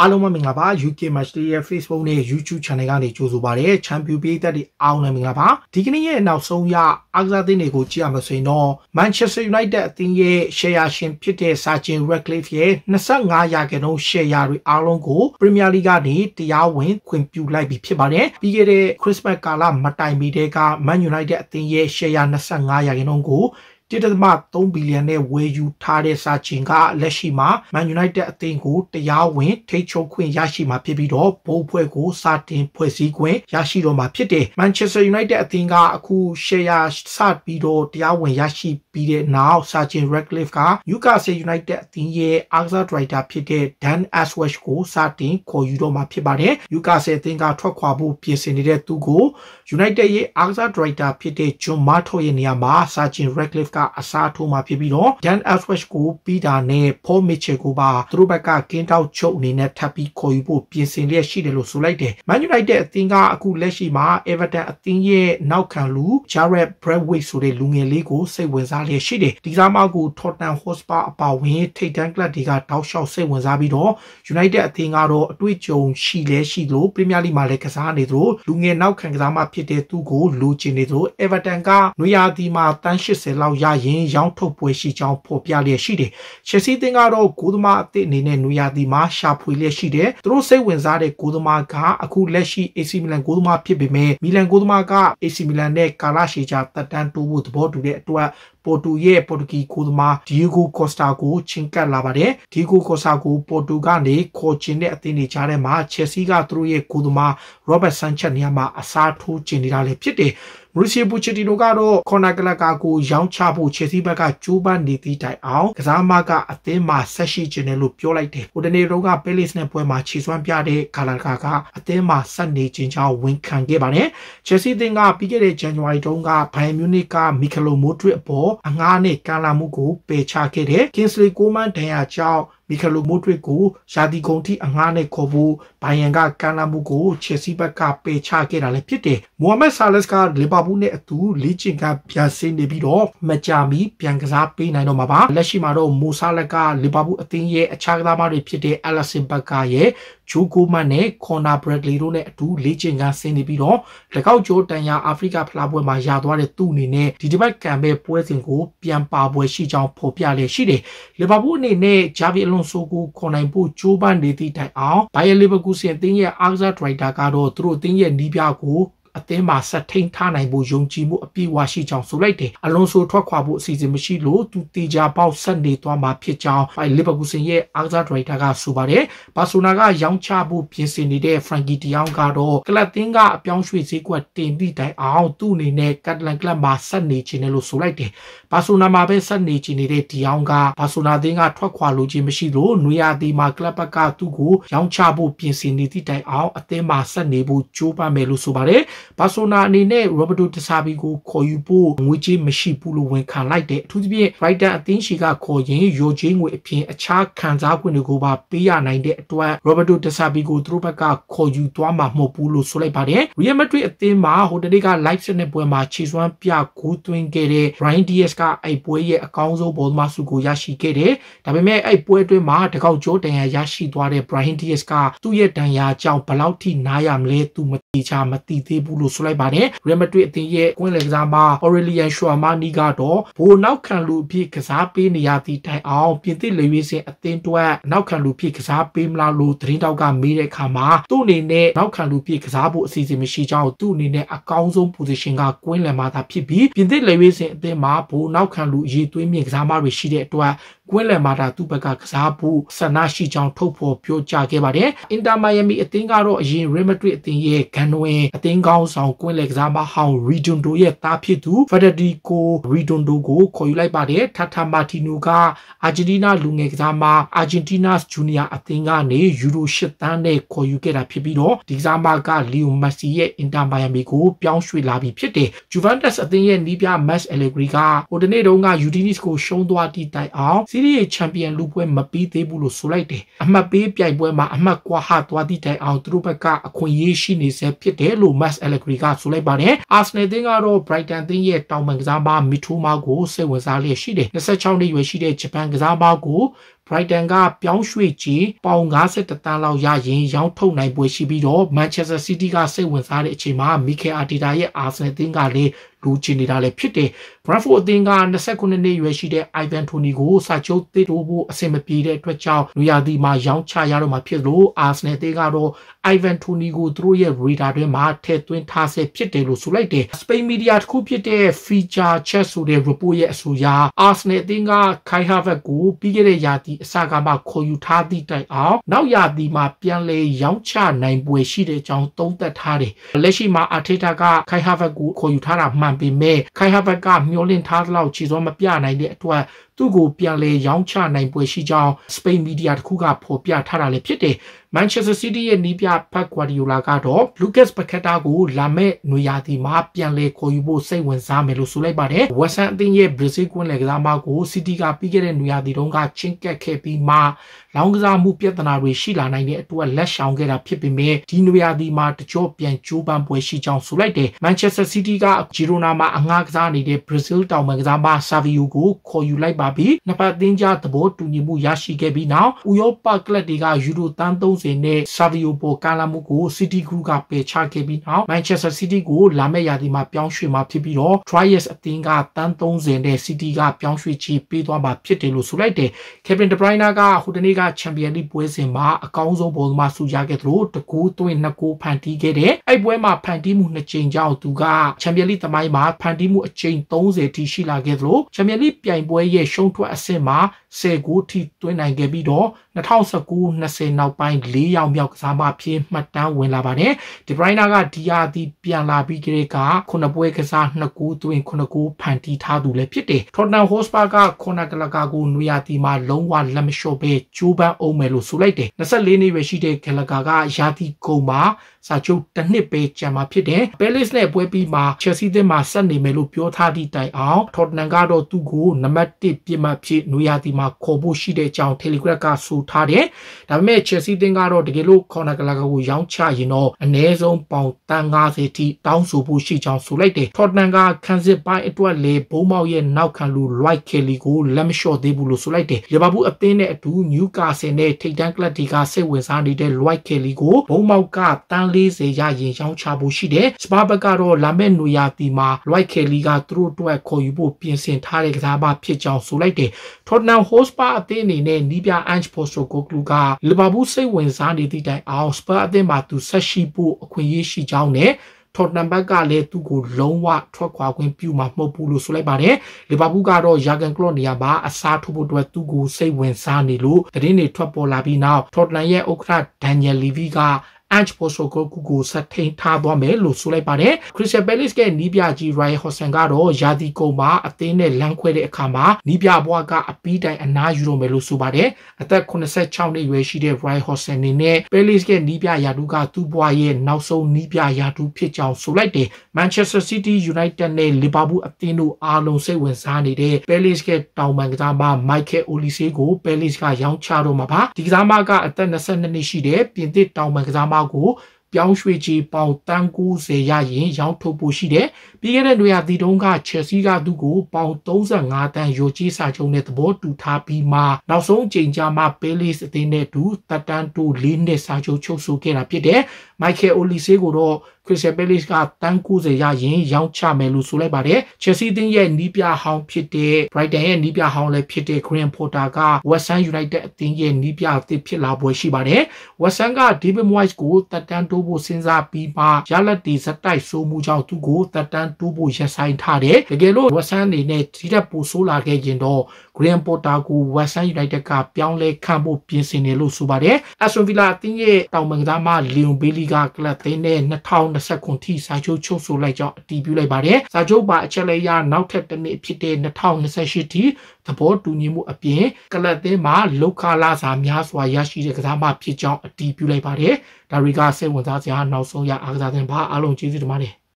အားလုံးမင်္ဂလာပါ UK Match Day ရဲ့ Facebook နဲ့ YouTube Channel ကနေကြိုဆိုပါရစေ။ Champion ပြည်သက်တွေအားလုံးမင်္ဂလာပါ။ဒီကနေ့ရဲ့နောက်ဆုံးရအားကစားသင်းတွေကိုကြည့်ရမှာဆိုရင်တော့ Manchester United အသင်းရဲ့ share ရှင်ဖြစ်တဲ့ Sergio Ratcliffe ရဲ့25ရာခိုင်နှုန်း share တွေအားလုံးကို Premier League ကနေတရားဝင် ခွင့်ပြုလိုက်ပြီဖြစ်ပါတယ်။ပြီးခဲ့တဲ့ Christmas ကာလမတိုင်မီတည်းက Man United အသင်းရဲ့ share 25ရာခိုင်နှုန်းကို1.3ဘီလီယံနဲ့ဝယ်ယူထားတဲ့စာချင်းကလက်ရှိမှာမန်ယူနိုက်တက်အသင်းကိုတရားဝင် ထိချုပ်ခွင့်ရရှိမှာဖြစ်ပြီးတော့ဘုံဖွဲ့ကိုစတင်ဖွဲ့စည်းခွင့်ရရှိတော့မှာဖြစ်တယ်။ Manchester United အသင်းကအခု share စပြီးတော့တရားဝင်ရရှိပြီးတဲ့နောက်စာချင်း Radcliffe က Newcastle United အသင်းရဲ့ Arsenal Director ဖြစ်တဲ့ Dan Aswash ကိုစတင်ခေါ်ယူတော့မှာဖြစ်ပါတယ်။ Newcastle အသင်းကထွက်ခွာဖို့ပြင်ဆင်နေတဲ့သူကို United ရဲ့ Arsenal Director ဖြစ်တဲ့ John Martel ရဲ့နေရာမှာစာချင်း Radcliffe ကအစားထိုးမှာဖြစ်ပြီးတော့ Dan Elswick ကိုပြီးတာနဲ့ Paul Mitchell ကိုပါသူတို့ဘက်ကကင်းတောက်ချုပ်အနေနဲ့ထပ်ပြီးခေါ်ယူဖို့ပြင်ဆင်လျက်ရှိတယ်လို့ဆိုလိုက်တယ်။ Man United အသင်းကအခုလက်ရှိမှာ Everton အသင်းရဲ့နောက်ခံလူ Jared Bradwick ဆိုတဲ့လူငယ်လေးကိုစိတ်ဝင်စားလျက်ရှိတယ်။ဒီစားမကို Tottenham Hotspur အပါအဝင်ထိပ်တန်းကလပ်တွေကတောက်လျှောက်စိတ်ဝင်စားပြီးတော့ United အသင်းကတော့အတွေ့အကြုံရှိလဲရှိလို့ Premier League မှာလည်းကစားနေသလိုလူငယ်နောက်ခံကစားမှဖြစ်တဲ့သူ့ကိုလိုချင်နေသလို Everton ကနွေရာသီမှာတန်း80လောက်ရလာရင်းရောင်းထုတ်ပွဲရှိကြောင်းဖော်ပြလျက်ရှိတယ်။ချယ်ဆီသင်းကတော့ဂိုးသမားအသစ်အနေနဲ့နူယာတီမှာရှာဖွေလျက်ရှိတယ်။သူတို့စိတ်ဝင်စားတဲ့ဂိုးသမားကအခုလက်ရှိ AC မီလန်ဂိုးသမားဖြစ်ပေမဲ့မီလန်ဂိုးသမားက AC မီလန်နဲ့ကာလာရှီချာတက်တန်းတိုးဖို့သဘောတူတဲ့အတွက်ိုတူရဲ့ပေါ်တူဂီကိုသမားဒီဂိုကော့စတာကိုချင်းကပ်လာပါတယ်ဒီဂိုကော့စတာကိုပေါ်တူကနေခေါ်ချင်တဲ့အသင်းတွေကြားထဲမှာချက်စီကသူတို့ရဲ့ကိုသမားရောဘတ်ဆန်ချက်နေရာမှာအစားထိုးကျင်နေတာလည်းဖြစ်တယ်ရူစီဘူချီတီနိုကတော့ခွန်နာကလကာကိုရောင်းချဖို့ချယ်ဆီဘက်ကကြိုးပမ်းနေသည့်တိုင်အောင်ကစားမကအသင်းမှာဆက်ရှိခြင်းတယ်လို့ပြောလိုက်တယ်။ဟိုတနေ့တော့ကပဲလစ်နဲ့ပွဲမှာခြေစွမ်းပြတဲ့ကာလာကာကအသင်းမှာဆက်နေခြင်းကြောင့်ဝန်ခံခဲ့ပါတယ်။ချယ်ဆီသင်းကပြီးခဲ့တဲ့ဇန်နဝါရီတုန်းကဘိုင်မြူနစ်ကမီခလိုမိုဒရစ်အပေါ်အငှားနဲ့ကာလာမှုကိုပယ်ချခဲ့တယ်။ကင်းစလီကိုမန်ဒန်ယာကြောင့်မီခယ်လိုမိုဒရစ်ကိုရာသီကုန်ထိအငှားနဲ့ခေါ်ဖို့ဘိုင်ယန်ကကမ်းလှမ်းမှုကိုချက်စီဘက်ကပယ်ချခဲ့တာလည်းဖြစ်တယ်။မိုဟာမက်ဆာလက်စ်ကလီဗာပူးနဲ့အတူလေ့ကျင့်ခန်းပြန်ဆင်းနေပြီးတော့မကြမီပြန်ကစားပေးနိုင်တော့မှာပါ။လက်ရှိမှာတော့မိုဆာလက်ကလီဗာပူးအသင်းရဲ့အခြားကစားသမားတွေဖြစ်တဲ့အဲလဆင်ဘတ်ကာရဲ့ဂျိုကိုမန်နဲ့ကွန်နာဘရက်ဂလီတို့နဲ့အတူလေ့ကျင့်ခန်းဆင်းနေပြီးတော့တကောက်ကျိုးတန်ရာအာဖရိကဖလားပွဲမှာရသွားတဲ့သူ့အနေနဲ့ဒီတစ်ပတ်ကံပဲပွဲစဉ်ကိုပြန်ပါပွဲရှိကြောင်းဖော်ပြလျက်ရှိတယ်။လီဗာပူးအနေနဲ့ဂျာဗီအလွန်ဆိုကိုခွန်နိုင်ဖို့ကြိုးပမ်းနေသည့်တိုင်အောင်ဘိုင်ယာလီဗာကူဆင်အသင်းရဲ့အားကစားဒရိုက်တာကတော့သူတို့အသင်းရဲ့နီးပြားကိုအသင်းမှာဆက်ထိန်ထားနိုင်ဖို့ယုံကြည်မှုအပြည့်အဝရှိကြောင်းဆိုလိုက်တယ်အလွန်ဆိုထွက်ခွာဖို့အစီအစဉ်မရှိလို့သူတေချာပေါက်ဆက်နေသွားမှာဖြစ်ကြောင်းပိုင်လီဗာပူးစင်ရဲ့အားကစားဒါရိုက်တာကဆိုပါတယ်ဘာဆိုနာကရောင်းချဖို့ပြင်ဆင်နေတဲ့ Frankie De Jong ကတော့ကလပ်သင်းကအပြောင်းရွှေ့ဈေးကွက်တင်သည့်တိုင်အောင်သူ့အနေနဲ့ကတ်လန်ကလပ်မှာဆက်နေခြင်းလို့ဆိုလိုက်တယ်ဘာဆိုနာမှာပဲဆက်နေခြင်းနေတဲ့ De Jong ကဘာဆိုနာသင်းကထွက်ခွာလိုခြင်းမရှိလို့နွေရာသီမှာကလပ်ဘက်ကသူ့ကိုရောင်းချဖို့ပြင်ဆင်နေသည့်တိုင်အောင်အသင်းမှာဆက်နေဖို့ကြိုးပမ်းမယ်လို့ဆိုပါတယ်ဘာဆိုနာအနေနဲ့ရောဘတ်တိုတဆာဘီကိုခေါ်ယူဖို့ငွေကြေးမရှိဘူးလို့ဝန်ခံလိုက်တယ်အထူးသဖြင့် Brighton အသင်းရှိကခေါ်ရင်ရိုချေးငွေအပြင်အခြားခံစားခွင့်တွေကိုပါပေးရနိုင်တဲ့အတွက်ရောဘတ်တိုတဆာဘီကိုသူတို့ဘက်ကခေါ်ယူသွားမှာမဟုတ်ဘူးလို့ဆိုလိုက်ပါတယ် Real Madrid အသင်းမှာဟိုတနေ့က live စနစ်ပွဲမှာခြေစွမ်းပြဂိုးသွင်းခဲ့တဲ့ Ryan Diaz ကအဲ့ပွဲရဲ့အကောင်းဆုံးဘောမဆုကိုရရှိခဲ့တယ်ဒါပေမဲ့အဲ့ပွဲအတွင်းမှာတကောက်ကျိုးတန်ရာရရှိသွားတဲ့ Brian Diaz ကသူ့ရဲ့တန်ရာကြောင့်ဘလောက်ထိနားရမလဲသူမတိချာမတိသေးဘူးလို့ဆိုလိုက်ပါတယ်ရမတွေ့အသင်းရဲ့ကွင်းလေကစားမအော်ရီလီယန်ရှွာမနီကတော့ဘိုနောက်ခံလူအဖြစ်ကစားပေးနေရသည့်တိုင်အောင် ပြင်သစ်လေရွေးစင်အသင်းတွက်နောက်ခံလူဖြစ်ကစားပေးမလားလို့သတင်းတောက်ကမေးတဲ့အခါမှာသူ့အနေနဲ့နောက်ခံလူဖြစ်ကစားဖို့အစီအစဉ်မရှိကြောင်းသူ့အနေနဲ့အကောင်းဆုံး position ကကွင်းလယ်မှာသာဖြစ်ပြီးပြင်သစ်လေရွေးစင်အသင်းမှာဘိုနောက်ခံလူအရေးသွင်းမြင့်ကစားမတွေရှိတဲ့အတွက်ကွင်းလယ်မှာသာသူ့ဘက်ကကစားဖို့ဆန္ဒရှိကြောင်းထုတ်ဖော်ပြောကြားခဲ့ပါတယ်။ Inter Miami အသင်းကတော့အရင် Real Madrid အသင်းရဲ့ဂန်နဝင်အသင်းကောင်းင်ဆောင်ကွင်းလယ်ကစားမဟောင်းရီဒွန်ဒိုရဲ့သားဖြစ်သူဖက်ဒရီကိုရီဒွန်ဒိုကိုခေါ်ယူလိုက်ပါတယ်။ထာထာမာတီနိုကအာဂျင်တီးနားလူငယ်ကစားမအာဂျင်တီးနားဂျူနီယာအသင်းကနေယူရို၈သန်းနဲ့ခေါ်ယူခဲ့တာဖြစ်ပြီးတော့ဒီကစားမကလီယိုမက်ဆီရဲ့အင်တာမိုင်ယာမီကိုပြောင်းရွှေ့လာပြီးဖြစ်တယ်။ဂျူဗန်တက်စ်အသင်းရဲ့နီးပြမက်စ်အယ်လဂရီကဟိုတနေ့တုန်းကယူဒီနီစ်ကိုရှုံးသွားတီတိုင်အောင်စီးရီးရဲ့ချန်ပီယံလူပွဲမပြီးသေးဘူးလို့ဆိုလိုက်တယ်။အမှတ်ပေးပြိုင်ပွဲမှာအမှတ်ကွာဟသွားတီတိုင်အောင်သူတို့ဘက်ကအခွင့်အရေးရှိနေဆဲဖြစ်တယ်လို့မက်စ် Allegri ကဆိုလိုက်ပါတယ်။ Arsenal အသင်းကတော့ Brighton အသင်းရဲ့တောင်ပန်ကစားပါမီထိုမာကိုစိတ်ဝင်စားလျက်ရှိတယ်။26နှစ်ရွယ်ရှိတဲ့ဂျပန်ကစားပါကို Brighton ကပြောင်းရွှေ့ကြီးပေါင်51တန်းလောက်ရရင်ရောင်းထုတ်နိုင်ပွဲရှိပြီးတော့ Manchester City ကစိတ်ဝင်စားတဲ့အချိန်မှာ Mikel Arteta ရဲ့ Arsenal အသင်းကလည်းလူချင်နေတာလည်းဖြစ်တယ်။ Brentford အသင်းက29နှစ်ရွယ်ရှိတဲ့ Ivan Toney ကိုစာချုပ်သစ်တိုးဖို့အဆင်မပြေတဲ့အတွက်ကြောင့်နွေရာသီမှာရောင်းချရတော့မှာဖြစ်လို့ Arsenal အသင်းကတော့ Ivan Toney ကိုသူတို့ရဲ့ radar တွင်မှာထည့်သွင်းထားဆဲဖြစ်တယ်လို့ဆိုလိုက်တယ်။ Spain media တစ်ခုဖြစ်တဲ့ Feature Chat ဆိုတဲ့ report ရဲ့အဆိုအရ Arsenal အသင်းက Kai Havertz ကိုပြီးခဲ့တဲ့ရာသီအစကမှခေါ်ယူထားသည့်တိုင်အောင်နောက်ရာသီမှာပြန်လည်ရောင်းချနိုင်ပွဲရှိတဲ့အကြောင်းသုံးသပ်ထားတယ်။လက်ရှိမှာအာထေတာကခိုင်ဟာဗတ်ကိုခေါ်ယူထားတာမှန်ပေမဲ့ခိုင်ဟာဗတ်ကမျောလင့်ထားသလောက်ခြေစောမပြနိုင်တဲ့အတွက်သူ့ကိုပြန်လည်ရောင်းချနိုင်ပွဲရှိကြောင်းစပိန်မီဒီယာတစ်ခုကဖော်ပြထားတာလည်းဖြစ်တယ်။ Manchester City ရဲ့နီးပြ Pep Guardiola ကတော့ Lucas Paqueta ကိုလာမယ့်နွေရာသီမှာပြန်လည်ခေါ်ယူဖို့စိတ်ဝင်စားမယ်လို့ဆိုလိုက်ပါတယ်။ West Ham အသင်းရဲ့ Brazil ကွင်းလယ်ကစားမကို City ကပြီးခဲ့တဲ့နွေရာသီတုန်းကချင်းကပ်ခဲ့ပြီးမှလောင်းကစားမှုပြဿနာတွေရှိလာနိုင်တဲ့အတွက်လက်ရှောင်ခဲ့တာဖြစ်ပေမဲ့ဒီနွေရာသီမှာတကြော့ပြန်ကြိုးပမ်းပွဲရှိကြောင်းဆိုလိုက်တယ်။ Manchester City က Girona မှာအငှားကစားနေတဲ့ Brazil တောင်ပံကစားမ Savio ကိုခေါ်ယူလိုက်ပါပြီ။နှစ်ဖက်အသင်းကြားသဘောတူညီမှုရရှိခဲ့ပြီးနောက်ဥရောပကလပ်တွေကယူရိုတန်းစဉ်နဲ့ဆာဗီယိုပေါ်ကာလာမှုကို City Group ကပယ်ချခဲ့ပြီးနောက် Manchester City ကိုလာမယ့်ရာသီမှာပြောင်းရွှေ့မှာဖြစ်ပြီးတော့ Trias အသင်းကတန်း30နဲ့ City ကပြောင်းရွှေ့ချပေးသွားမှာဖြစ်တယ်လို့ဆိုလိုက်တယ်။ Kevin De Bruyne ကဟိုတနေ့က Champions League ပွဲစဉ်မှာအကောင်းဆုံးဘောလုံးမဆူရခဲ့သလိုတကူးသွင်းနှစ်ကိုဖန်တီးခဲ့တယ်။အဲ့ပွဲမှာဖန်တီးမှုနှစ်ကြိမ်ကြောင့်သူက Champions League သမိုင်းမှာဖန်တီးမှုအကြိမ်30ထိရှိလာခဲ့သလို Champions League ပြိုင်ပွဲရဲ့ရှုံးထွက်အဆင့်မှာ10ဂိုးထိသွင်းနိုင်ခဲ့ပြီးတော့2019-20နောက်ပိုင်း၄ရောက်မြောက်ကစားမဖြစ်မှတ်တမ်းဝင်လာပါတယ်ဒီဘရိုင်းနာကဒီယာတီပြန်လာပြီးကြတဲ့က9ပွဲကစား2ဂိုးသွင်း9ဂိုးဖန်တီးထားသူလည်းဖြစ်တယ်ထော်တန်ဟော့စပါကခေါနာဂလကာကိုနွေယာတီမှာလုံးဝလက်မလျှော့ပဲကြိုးပမ်းအောင်မယ်လို့ဆိုလိုက်တယ်24နှစ်ပဲရှိတဲ့ဂလကာကယာတီကုံမှာစာချုပ်တစ်နှစ်ပဲကျန်မှာဖြစ်တယ်။ Palace နဲ့ပွဲပြီးမှာ Chelsea သင်းမှာဆက်နေမယ်လို့ပြောထားသည့်တိုင်အောင် Tottenham ကတော့သူ့ကိုနံပါတ်1ပြင်မှဖြစ်နွေရာသီမှာခေါ်ဖို့ရှိတဲ့အကြောင်း Telegraph ကဆိုထားတယ်။ဒါပေမဲ့ Chelsea သင်းကတော့တကယ်လို့ Conor Gallagher ကိုရောင်းချရင်တော့အနည်းဆုံးပေါင်တန်90ထိတောင်းဆိုဖို့ရှိကြောင်းဆိုလိုက်တယ်။ Tottenham ကခန်းစစ်ပိုင်းအတွက်လေဘုံမောက်ရဲ့နောက်ခံလူ Lloyd Kelly ကိုလက်မလျှော့သေးဘူးလို့ဆိုလိုက်တယ်။ Liverpool အသင်းနဲ့အတူ Newcastle နဲ့ထိပ်တန်းကလပ်တွေကစိတ်ဝင်စားနေတဲ့ Lloyd Kelly ကိုဘုံမောက်ကတန်140ရရင်ရောင်းချဖို့ရှိတယ်စပါဘက်ကတော့လာမယ့်နွေရာသီမှာ Lloyd Kelly ကသူတို့အတွက်ခေါ်ယူဖို့ပြင်ဆင်ထားတဲ့ကစားပါဖြစ်ကြောင်းဆိုလိုက်တယ် Tottenham Hotspur အသင်းအနေနဲ့နီးပြ Ange Postecoglou ကလီဗာပူးစိတ်ဝင်စားနေသည့်တိုင်အောင်စပါအသင်းမှာသူဆက်ရှိဖို့အခွင့်အရေးရှိကြောင်းနဲ့ထော်တန်ဘတ်ကလည်းသူ့ကိုလုံးဝထွက်ခွာခွင့်ပြုမှာမဟုတ်ဘူးလို့ဆိုလိုက်ပါတယ်။လီဗာပူးကတော့ယာဂန်ကလော့နေရာမှာအစားထိုးဖို့အတွက်သူ့ကိုစိတ်ဝင်စားနေလို့သတင်းတွေထွက်ပေါ်လာပြီးနောက်ထော်တန်ရဲ့ဥက္ကဋ္ဌဒန်နီယယ်လီဗီက Ange Postecoglou ကိုဆက်ထိန်ထားသွားမယ်လို့ဆိုလိုက်ပါတယ် Crystal Palace ရဲ့နီးပြကြီး Ryan Hodgson ကတော့ရာသီကုန်မှာအသင်းနဲ့လမ်းခွဲတဲ့အခါမှာနီးပြဘွားကအပီးတိုင်အနားယူတော့မယ်လို့ဆိုပါတယ်အသက်86နှစ်ရွယ်ရှိတဲ့ Ryan Hodgson နေနဲ့ Palace ရဲ့နီးပြရာထူးကသူ့ဘွားရဲ့နောက်ဆုံးနီးပြရာထူးဖြစ်ကြောင်းဆိုလိုက်တယ် Manchester City United နဲ့ Liverpool အသင်းတို့အားလုံးစိတ်ဝင်စားနေတဲ့ Palace ကတောင်ပန်ကစားမ Michael Olise ကို Palace ကရောင်းချတော့မှာပါဒီကစားမကအသက်22နှစ်ရှိတဲ့ပြင်သစ်တောင်ပန်ကစားမကိုပြောင်းရွှေ့ချေပေါင်တန်90ရရင်ရောင်းထုတ်ဖို့ရှိတယ်။ပြီးခဲ့တဲ့နေရာဒီတုန်းကချက်စီကသူ့ကိုပေါင်35တန်ယိုချေးစာချုပ်နဲ့သဘောတူထားပြီးမှနောက်ဆုံးအချိန်ကြာမှပဲလေးစ်အသင်းနဲ့အတူတက်တန်းတိုး၄နှစ်စာချုပ်ချုပ်ဆိုခဲ့တာဖြစ်တယ်။မိုက်ကယ်အိုလီဆေးကိုတော့ Crystal Palace ကတန်း90ရရင်ရောင်းချမယ်လို့ဆိုလိုက်ပါတယ်။ Chelsea တင်းရဲ့နီးပြဟောင်းဖြစ်တဲ့ Brighton ရဲ့နီးပြဟောင်းလည်းဖြစ်တဲ့ Graham Potter က West Ham United အသင်းရဲ့နီးပြအသစ်ဖြစ်လာပွဲရှိပါတယ်။ West Ham က David Moyes ကိုတက်တန်းတိုးဖို့စဉ်းစားပြီးမှရလဒ်တွေဇက်တိုက်ဆိုးမှုကြောင့်သူ့ကိုတက်တန်းတိုးဖို့ရပ်ဆိုင်းထားတယ်။တကယ်လို့ West Ham အနေနဲ့ဒီတက်ပိုဆိုးလာခဲ့ရင်တော့ Graham Potter ကို West Ham United ကပြောင်းလဲခံဖို့ပြင်ဆင်တယ်လို့ဆိုပါတယ်။ Aston Villa အသင်းရဲ့တောင်ပံကစားမ Leon Bailey ကကလပ်သင်းနဲ့2000 2029ထိစာချုပ်ချုပ်ဆိုလိုက်ကြောင်းအတည်ပြုလိုက်ပါတယ်။စာချုပ်ပါအချက်အလက်ရနောက်ထပ်တစ်နှစ်ဖြစ်တဲ့2028ထိသဘောတူညီမှု အပြင်ကလပ်သင်းမှာလောက်ခလာစာများစွာရရှိတဲ့ကစားမဖြစ်ကြောင်းအတည်ပြုလိုက်ပါတယ်။ဒါတွေကစိတ်ဝင်စားစရာနောက်ဆုံးရအားကစားသင်ပါအားလုံးကျေးဇူးတင်ပါတယ်။